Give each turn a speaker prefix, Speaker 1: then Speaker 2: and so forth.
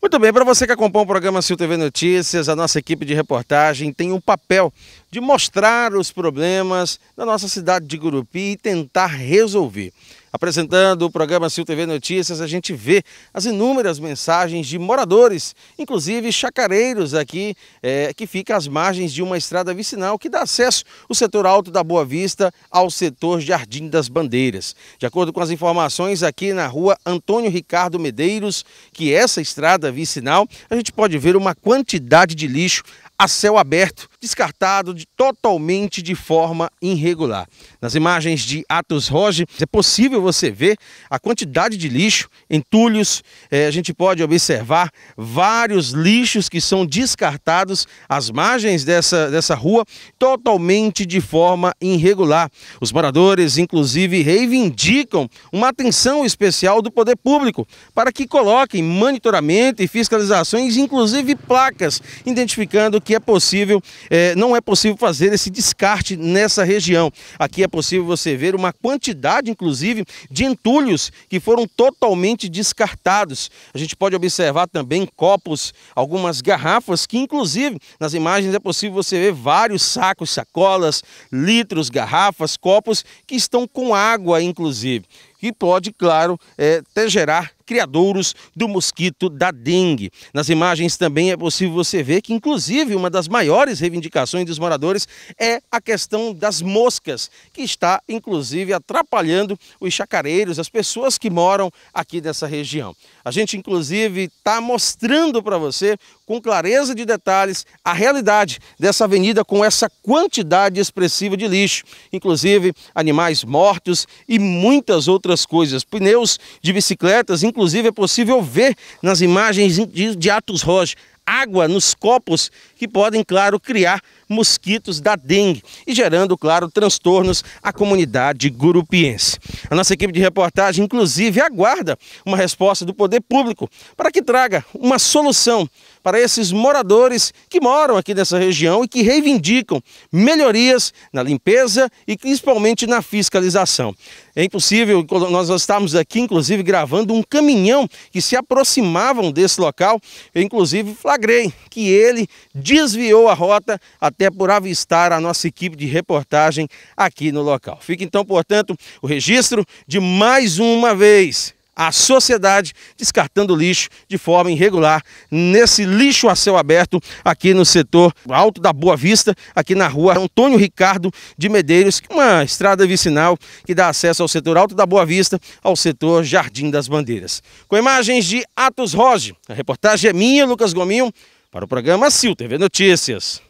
Speaker 1: Muito bem, para você que acompanha o programa Sil TV Notícias, a nossa equipe de reportagem tem um papel de mostrar os problemas da nossa cidade de Gurupi e tentar resolver. Apresentando o programa Sil TV Notícias, a gente vê as inúmeras mensagens de moradores, inclusive chacareiros aqui, é, que fica às margens de uma estrada vicinal que dá acesso o setor alto da Boa Vista ao setor Jardim das Bandeiras. De acordo com as informações aqui na rua Antônio Ricardo Medeiros, que é essa estrada vicinal, a gente pode ver uma quantidade de lixo a céu aberto, descartado de, totalmente de forma irregular. Nas imagens de Atos Roge, é possível você vê a quantidade de lixo, entulhos, é, a gente pode observar vários lixos que são descartados às margens dessa, dessa rua, totalmente de forma irregular. Os moradores, inclusive, reivindicam uma atenção especial do poder público para que coloquem monitoramento e fiscalizações, inclusive placas, identificando que é possível, é, não é possível fazer esse descarte nessa região. Aqui é possível você ver uma quantidade, inclusive, de entulhos que foram totalmente descartados. A gente pode observar também copos, algumas garrafas, que inclusive nas imagens é possível você ver vários sacos, sacolas, litros, garrafas, copos que estão com água, inclusive que pode, claro, é, até gerar criadouros do mosquito da dengue. Nas imagens também é possível você ver que, inclusive, uma das maiores reivindicações dos moradores é a questão das moscas, que está, inclusive, atrapalhando os chacareiros, as pessoas que moram aqui nessa região. A gente, inclusive, está mostrando para você, com clareza de detalhes, a realidade dessa avenida com essa quantidade expressiva de lixo, inclusive animais mortos e muitas outras outras coisas. Pneus de bicicletas, inclusive, é possível ver nas imagens de, Atos Rocha água nos copos que podem, claro, criar mosquitos da dengue e gerando, claro, transtornos à comunidade gurupiense. A nossa equipe de reportagem, inclusive, aguarda uma resposta do poder público para que traga uma solução para esses moradores que moram aqui nessa região e que reivindicam melhorias na limpeza e principalmente na fiscalização. É impossível, nós estamos aqui, inclusive, gravando um caminhão que se aproximavam desse local, inclusive flagrei que ele desviou a rota até por avistar a nossa equipe de reportagem aqui no local. Fica então, portanto, o registro de mais uma vez a sociedade, descartando lixo de forma irregular nesse lixo a céu aberto aqui no setor Alto da Boa Vista, aqui na rua Antônio Ricardo de Medeiros, é uma estrada vicinal que dá acesso ao setor Alto da Boa Vista, ao setor Jardim das Bandeiras. Com imagens de Atos Roge, a reportagem é minha, Lucas Gominho, para o programa Sil TV Notícias.